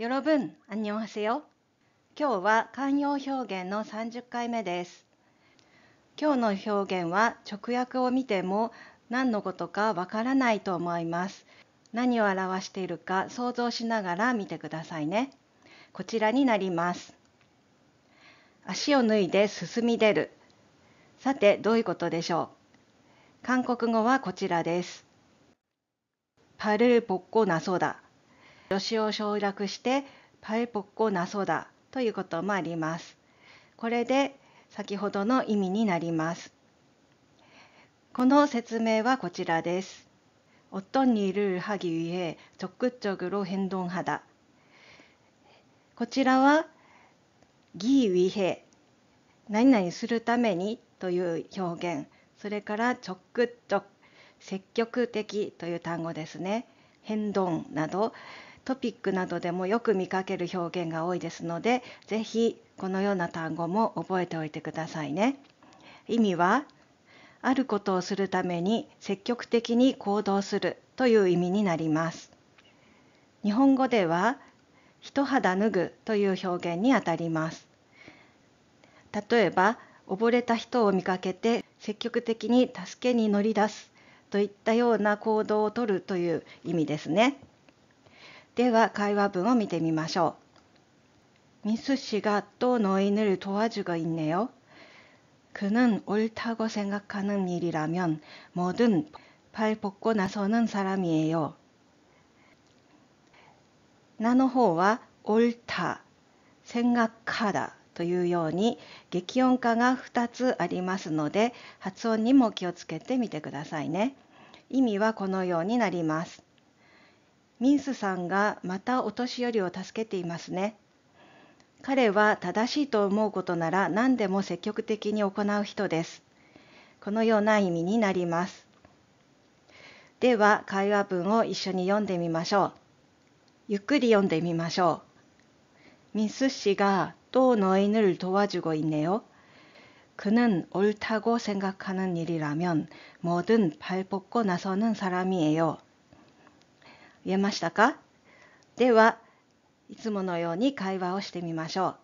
여러분안녕하세요今日は慣用表現の30回目です。今日の表現は直訳を見ても何のことかわからないと思います。何を表しているか想像しながら見てくださいね。こちらになります。足を脱いで進み出る。さて、どういうことでしょう韓国語はこちらです。パルボッコナソダ。子を省略してパイポッコナソダということもあります。これで先ほどの意味になります。この説明はこちらです。어떤일을하기위해적극적으로행동하다こちらは「ギーウィヘ」「何々するために」という表現それから「直直」「積極的」という単語ですね「変動」などトピックなどでもよく見かける表現が多いですので是非このような単語も覚えておいてくださいね。意味はあることをするために積極的に行動するという意味になります。日本語では人肌脱ぐという表現にあたります。例えば溺れた人を見かけて積極的に助けに乗り出すといったような行動をとるという意味ですね。では会話文を見てみましょう。ミス씨가또너희를도와주고있네 요。 그는옳다고생각하는일이라면뭐든발벗고나서는사람이에요나노호와옳다생각하다というように激音化が2つありますので発音にも気をつけてみてくださいね。意味はこのようになります。ミンスさんがまたお年寄りを助けていますね。彼は正しいと思うことなら何でも積極的に行う人です。このような意味になります。では会話文を一緒に読んでみましょう。ゆっくり読んでみましょう。ミス씨가또너희を도와주고있네요그는옳다고생각하는일이라면뭐든발벗고나서는사람이에요言えましたかではいつものように会話をしてみましょう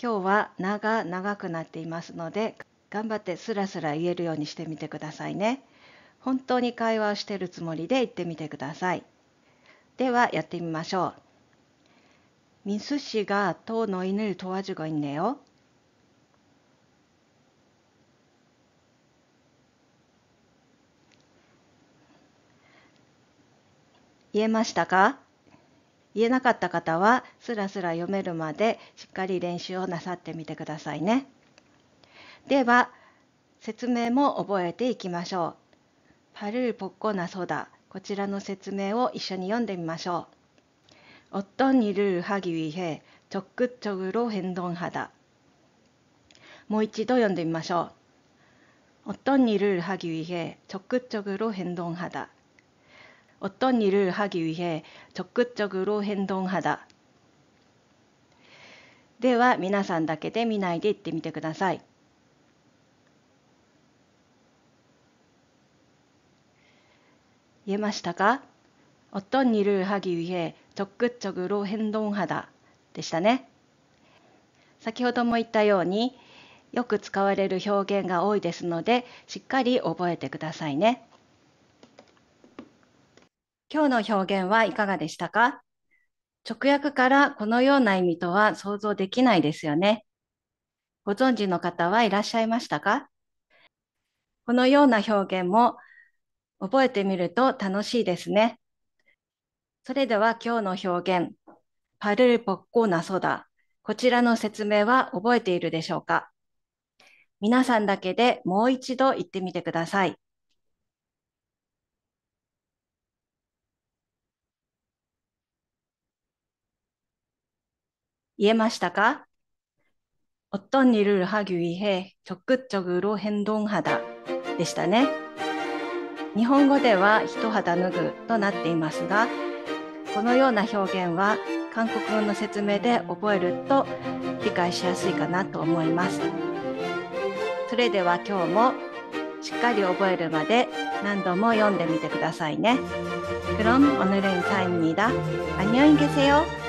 今日は名が長くなっていますので頑張ってスラスラ言えるようにしてみてくださいね本当に会話をしているつもりで言ってみてくださいではやってみましょう민수씨가또너희를도와주고있네요言えましたか言えなかった方はスラスラ読めるまでしっかり練習をなさってみてくださいね。では説明も覚えていきましょう。パルーポッコナソダこちらの説明を一緒に読んでみましょう。オットン어떤일을하기위해적극ロヘンドンハダもう一度読んでみましょう。オットン어떤일을하기위해적극ロヘンドンハダ어떤일을하기위해적극적으로행동하 다。 では皆さんだけで見ないで言ってみてください。言えましたか어떤일을하기위해적극적으로행동하다でしたね。先ほども言ったようによく使われる表現が多いですのでしっかり覚えてくださいね。今日の表現はいかがでしたか直訳からこのような意味とは想像できないですよね。ご存知の方はいらっしゃいましたかこのような表現も覚えてみると楽しいですね。それでは今日の表現、パルルポッコーナソダ、こちらの説明は覚えているでしょうか皆さんだけでもう一度言ってみてください。言えましたか어떤일을하기위해적극적으로행동하다でしたね。日本語では一肌脱ぐとなっていますが、このような表現は韓国語の説明で覚えると理解しやすいかなと思います。それでは今日もしっかり覚えるまで何度も読んでみてくださいね。그럼오늘은인사입니다안녕히계세요